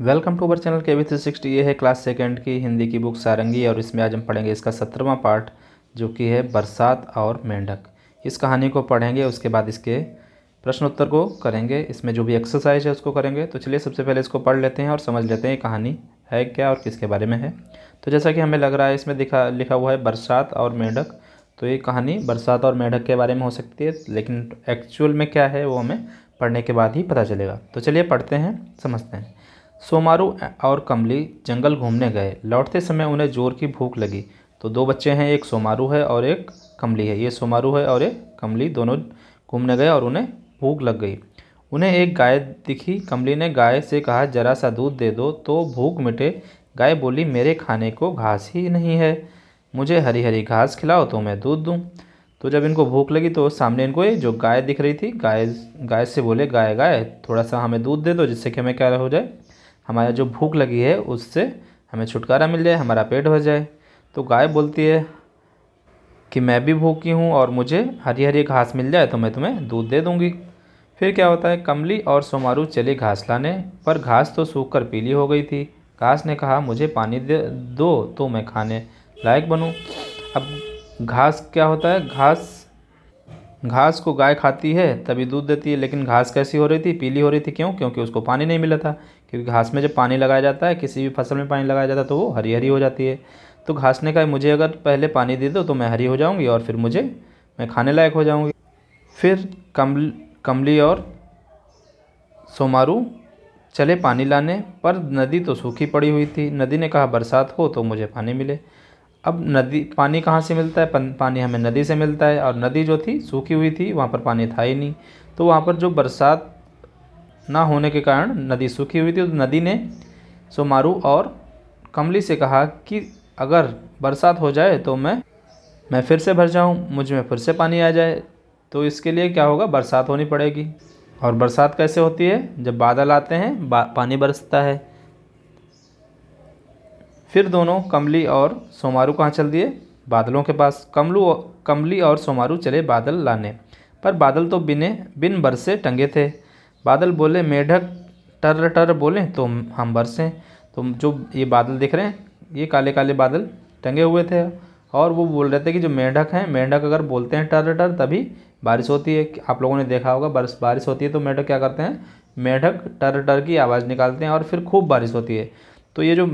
welcome to our channel K V three sixty ये है class second की हिंदी की बुक सारंगी और इसमें आज हम पढ़ेंगे इसका सत्रहवा पार्ट जो कि है बरसात और मेंढक इस कहानी को पढ़ेंगे उसके बाद इसके प्रश्नोत्तर को करेंगे इसमें जो भी एक्सरसाइज है उसको करेंगे तो चलिए सबसे पहले इसको पढ़ लेते हैं और समझ लेते हैं कहानी है क्या और किसके बारे में है तो जैसा कि हमें लग रहा है इसमें दिखा लिखा हुआ है बरसात और मेंढक तो ये कहानी बरसात और मेंढक के बारे में हो सकती है लेकिन एक्चुअल में क्या है वो हमें पढ़ने के बाद ही पता चलेगा तो चलिए पढ़ते हैं समझते हैं सोमारू और कमली जंगल घूमने गए लौटते समय उन्हें जोर की भूख लगी तो दो बच्चे हैं एक सोमारू है और एक कमली है ये सोमारू है और एक कमली दोनों घूमने गए और उन्हें भूख लग गई उन्हें एक गाय दिखी कमली ने गाय से कहा जरा सा दूध दे दो तो भूख मिटे गाय बोली मेरे खाने को घास ही नहीं है मुझे हरी हरी घास खिलाओ तो मैं दूध दूँ तो जब इनको भूख लगी तो सामने इनको ये जो गाय दिख रही थी गाय गाय से बोले गाय गाय थोड़ा सा हमें दूध दे दो जिससे कि हमें क्या हो जाए हमारा जो भूख लगी है उससे हमें छुटकारा मिल जाए हमारा पेट भर जाए तो गाय बोलती है कि मैं भी भूखी हूँ और मुझे हरी हरी घास मिल जाए तो मैं तुम्हें दूध दे दूँगी फिर क्या होता है कमली और सोमारू चली घास लाने पर घास तो सूख कर पीली हो गई थी घास ने कहा मुझे पानी दे दो तो मैं खाने लायक बनूँ अब घास क्या होता है घास घास को गाय खाती है तभी दूध देती है लेकिन घास कैसी हो रही थी पीली हो रही थी क्यों क्योंकि उसको पानी नहीं मिला था क्योंकि घास में जब पानी लगाया जाता है किसी भी फसल में पानी लगाया जाता है तो वो हरी हरी हो जाती है तो घास ने कहा मुझे अगर पहले पानी दे दो तो मैं हरी हो जाऊँगी और फिर मुझे मैं खाने लायक हो जाऊँगी फिर कमल कमली और सोमारू चले पानी लाने पर नदी तो सूखी पड़ी हुई थी नदी ने कहा बरसात हो तो मुझे पानी मिले अब नदी पानी कहाँ से मिलता है पन, पानी हमें नदी से मिलता है और नदी जो थी सूखी हुई थी वहाँ पर पानी था ही नहीं तो वहाँ पर जो बरसात ना होने के कारण नदी सूखी हुई थी तो नदी ने सोमारू और कमली से कहा कि अगर बरसात हो जाए तो मैं मैं फिर से भर जाऊँ मुझ में फिर से पानी आ जाए तो इसके लिए क्या होगा बरसात होनी पड़ेगी और बरसात कैसे होती है जब बादल आते हैं बा, पानी बरसता है फिर दोनों कमली और सोमारू कहाँ चल दिए बादलों के पास कमलू कमली और सोमारू चले बादल लाने पर बादल तो बिने बिन बरसे टंगे थे बादल बोले मेढक टर टर बोले तो हम बरसें तो जो ये बादल दिख रहे हैं ये काले काले बादल टंगे हुए थे और वो बोल रहे थे कि जो मेढक हैं मेढक अगर बोलते हैं टर टर तभी बारिश होती है आप लोगों ने देखा होगा बारिश बारिश होती है तो मेढक क्या करते हैं मेढक टर टर की आवाज़ निकालते हैं और फिर खूब बारिश होती है तो ये जो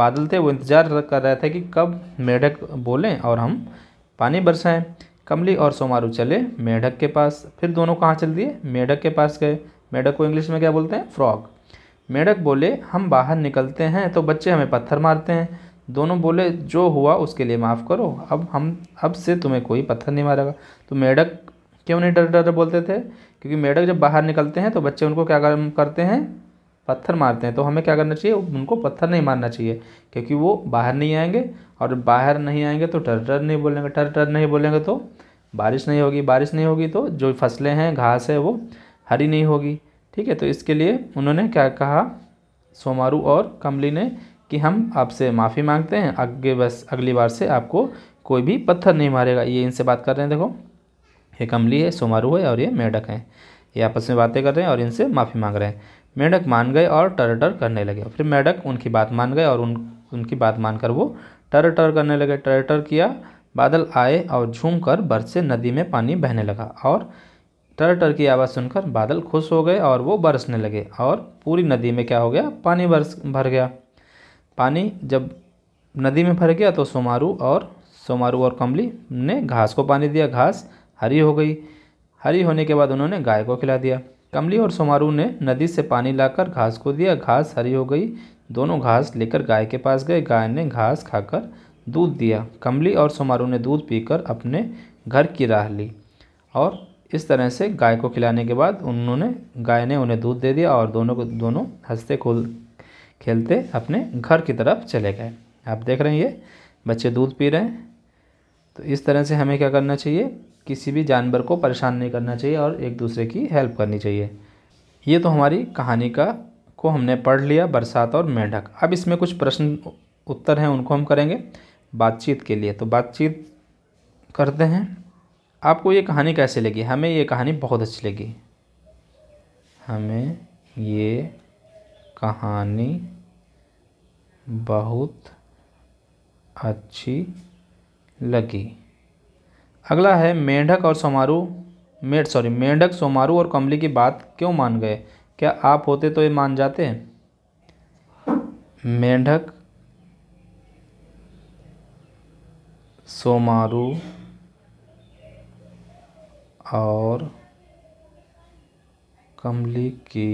बादल थे वो इंतज़ार कर रहे थे कि कब मेढक बोलें और हम पानी बरसाएँ कमली और सोमारू चले मेढक के पास फिर दोनों कहाँ चल दिए मेढक के पास गए मेढक को इंग्लिश में क्या बोलते हैं फ्रॉग मेढक बोले हम बाहर निकलते हैं तो बच्चे हमें पत्थर मारते हैं दोनों बोले जो हुआ उसके लिए माफ़ करो अब हम अब से तुम्हें कोई पत्थर नहीं मारेगा तो मेढक क्यों नहीं डर डर बोलते थे क्योंकि मेढक जब बाहर निकलते हैं तो बच्चे उनको क्या करते हैं पत्थर मारते हैं तो हमें क्या करना चाहिए उनको पत्थर नहीं मारना चाहिए क्योंकि वो बाहर नहीं आएंगे और बाहर नहीं आएंगे तो टर टर नहीं बोलेंगे टर टर नहीं बोलेंगे तो बारिश नहीं होगी बारिश नहीं होगी तो जो फसलें हैं घास है वो हरी नहीं होगी ठीक है तो इसके लिए उन्होंने क्या कहा सोमारू और कमली ने कि हम आपसे माफ़ी मांगते हैं अगले बस अगली बार से आपको कोई भी पत्थर नहीं मारेगा ये इनसे बात कर रहे हैं देखो ये कमली है सोमारू है और ये मेढक हैं ये आपस में बातें कर रहे हैं और इनसे माफ़ी मांग रहे हैं मेढक मान गए और टर टर करने लगे फिर मेढक उनकी बात मान गए और उन उनकी बात मानकर वो टर टर करने लगे टर टर किया बादल आए और झूम कर बरसे नदी में पानी बहने लगा और टर टर की आवाज़ सुनकर बादल खुश हो गए और वो बरसने लगे और पूरी नदी में क्या हो गया पानी बरस भर गया पानी जब नदी में भर गया तो सोमारू और सोमारू और कमली ने घास को पानी दिया घास हरी हो गई हरी होने के बाद उन्होंने गाय को खिला दिया कमली और सोमारू ने नदी से पानी लाकर घास को दिया घास हरी हो गई दोनों घास लेकर गाय के पास गए गाय ने घास खाकर दूध दिया कमली और सोमारू ने दूध पीकर अपने घर की राह ली और इस तरह से गाय को खिलाने के बाद उन्होंने गाय ने उन्हें दूध दे दिया और दोनों को दोनों हंसते खोल खेलते अपने घर की तरफ चले गए आप देख रहे हैं ये बच्चे दूध पी रहे हैं तो इस तरह से हमें क्या करना चाहिए किसी भी जानवर को परेशान नहीं करना चाहिए और एक दूसरे की हेल्प करनी चाहिए ये तो हमारी कहानी का को हमने पढ़ लिया बरसात और मेंढक अब इसमें कुछ प्रश्न उत्तर हैं उनको हम करेंगे बातचीत के लिए तो बातचीत करते हैं आपको ये कहानी कैसे लगी हमें ये कहानी बहुत अच्छी लगी हमें ये कहानी बहुत अच्छी लगी अगला है मेंढक और सोमारू मेढ सॉरी मेंढक सोमारू और कमली की बात क्यों मान गए क्या आप होते तो ये मान जाते मेंढक सोमारू और कमली की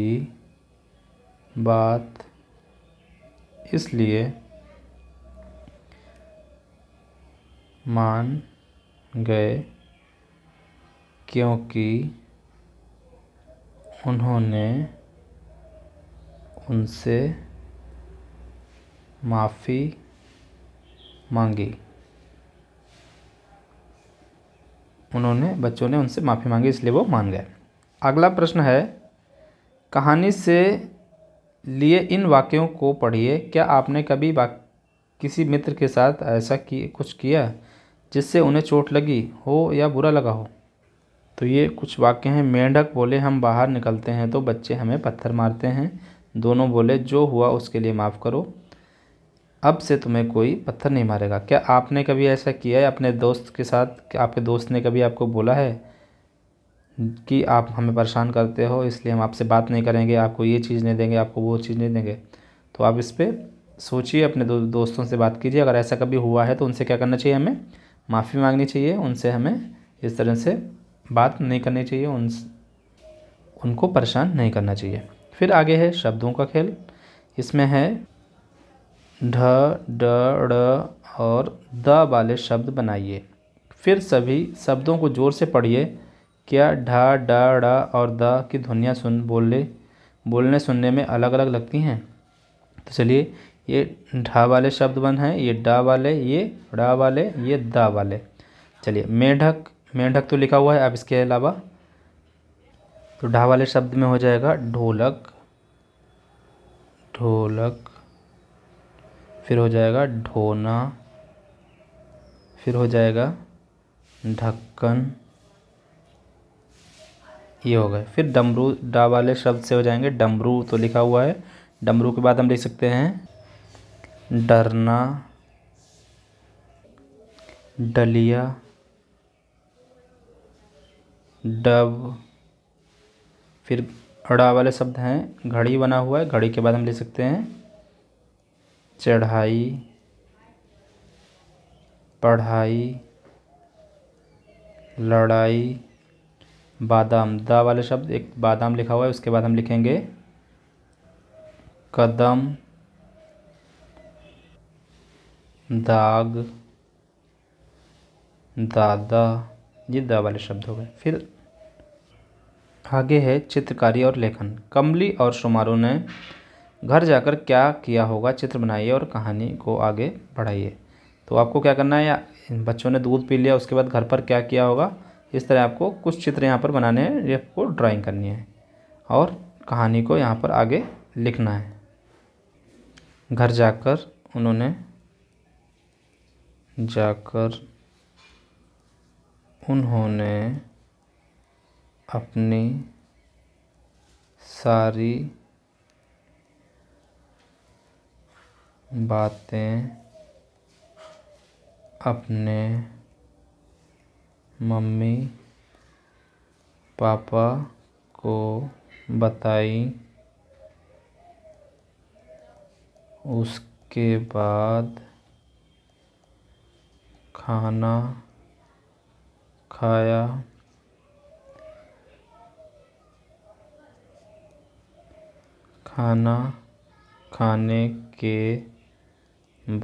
बात इसलिए मान गए क्योंकि उन्होंने उनसे माफ़ी मांगी उन्होंने बच्चों ने उनसे माफ़ी मांगी इसलिए वो मान गए अगला प्रश्न है कहानी से लिए इन वाक्यों को पढ़िए क्या आपने कभी किसी मित्र के साथ ऐसा की कुछ किया जिससे उन्हें चोट लगी हो या बुरा लगा हो तो ये कुछ वाक्य हैं मेंढक बोले हम बाहर निकलते हैं तो बच्चे हमें पत्थर मारते हैं दोनों बोले जो हुआ उसके लिए माफ़ करो अब से तुम्हें कोई पत्थर नहीं मारेगा क्या आपने कभी ऐसा किया है अपने दोस्त के साथ आपके दोस्त ने कभी आपको बोला है कि आप हमें परेशान करते हो इसलिए हम आपसे बात नहीं करेंगे आपको ये चीज़ नहीं देंगे आपको वो चीज़ नहीं देंगे तो आप इस पर सोचिए अपने दो, दोस्तों से बात कीजिए अगर ऐसा कभी हुआ है तो उनसे क्या करना चाहिए हमें माफ़ी मांगनी चाहिए उनसे हमें इस तरह से बात नहीं करनी चाहिए उन उनको परेशान नहीं करना चाहिए फिर आगे है शब्दों का खेल इसमें है ढ ड ड और द वाले शब्द बनाइए फिर सभी शब्दों को ज़ोर से पढ़िए क्या ढा डा और द की ध्वनियाँ सुन बोलने बोलने सुनने में अलग अलग लगती हैं तो चलिए ये ढा वाले शब्द बन हैं ये डा वाले ये डा वाले ये दा वाले चलिए मेढक मेढक तो लिखा हुआ है अब इसके अलावा तो ढा वाले शब्द में हो जाएगा ढोलक ढोलक फिर हो जाएगा ढोना फिर हो जाएगा ढक्कन ये हो गए फिर डमरू डा वाले शब्द से हो जाएंगे डमरू तो लिखा हुआ है डमरू के बाद हम लिख सकते हैं डरना डलिया डब फिर अड़ा वाले शब्द हैं घड़ी बना हुआ है घड़ी के बाद हम ले सकते हैं चढ़ाई पढ़ाई लड़ाई बादाम दा वाले शब्द एक बादाम लिखा हुआ है उसके बाद हम लिखेंगे कदम दाग दादा ये दा वाले शब्द हो गए फिर आगे है चित्रकारी और लेखन कमली और शुमारों ने घर जाकर क्या किया होगा चित्र बनाइए और कहानी को आगे बढ़ाइए तो आपको क्या करना है या इन बच्चों ने दूध पी लिया उसके बाद घर पर क्या किया होगा इस तरह आपको कुछ चित्र यहाँ पर बनाने हैं ये आपको ड्राइंग करनी है और कहानी को यहाँ पर आगे लिखना है घर जाकर उन्होंने जाकर उन्होंने अपनी सारी बातें अपने मम्मी पापा को बताई उसके बाद खाना खाया खाना खाने के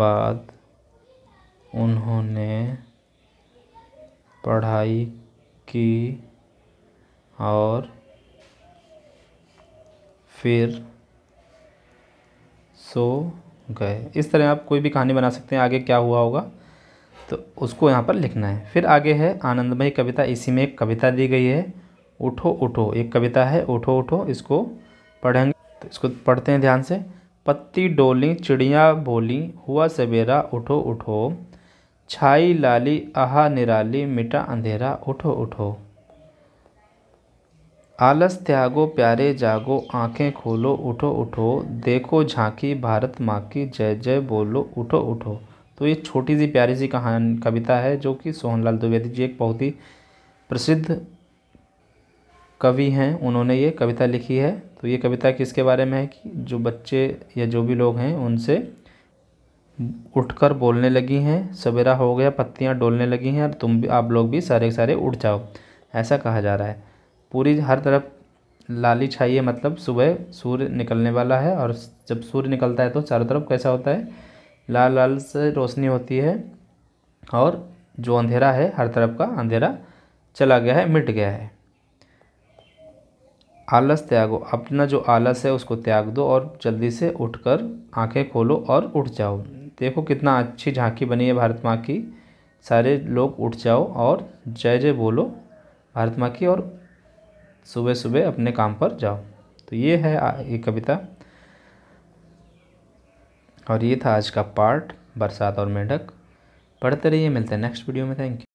बाद उन्होंने पढ़ाई की और फिर सो गए इस तरह आप कोई भी कहानी बना सकते हैं आगे क्या हुआ होगा तो उसको यहाँ पर लिखना है फिर आगे है आनंदमय कविता इसी में एक कविता दी गई है उठो उठो एक कविता है उठो उठो इसको पढ़ेंगे तो इसको पढ़ते हैं ध्यान से पत्ती डोली चिड़िया बोली हुआ सवेरा उठो उठो छाई लाली आहा निराली मिटा अंधेरा उठो उठो आलस त्यागो प्यारे जागो आंखें खोलो उठो उठो देखो झांकी भारत माँ की जय जय बोलो उठो उठो तो ये छोटी सी प्यारी सी कहान कविता है जो कि सोहनलाल द्विवेदी जी एक बहुत ही प्रसिद्ध कवि हैं उन्होंने ये कविता लिखी है तो ये कविता किसके बारे में है कि जो बच्चे या जो भी लोग हैं उनसे उठकर बोलने लगी हैं सवेरा हो गया पत्तियां डोलने लगी हैं और तुम भी आप लोग भी सारे सारे उठ जाओ ऐसा कहा जा रहा है पूरी हर तरफ लाली छाइए मतलब सुबह सूर्य निकलने वाला है और जब सूर्य निकलता है तो चारों तरफ कैसा होता है लाल लाल से रोशनी होती है और जो अंधेरा है हर तरफ का अंधेरा चला गया है मिट गया है आलस त्यागो अपना जो आलस है उसको त्याग दो और जल्दी से उठकर आंखें खोलो और उठ जाओ देखो कितना अच्छी झांकी बनी है भारत माँ की सारे लोग उठ जाओ और जय जय बोलो भारत माँ की और सुबह सुबह अपने काम पर जाओ तो ये है ये कविता और ये था आज का पार्ट बरसात और मेढक पढ़ते रहिए मिलते हैं नेक्स्ट वीडियो में थैंक यू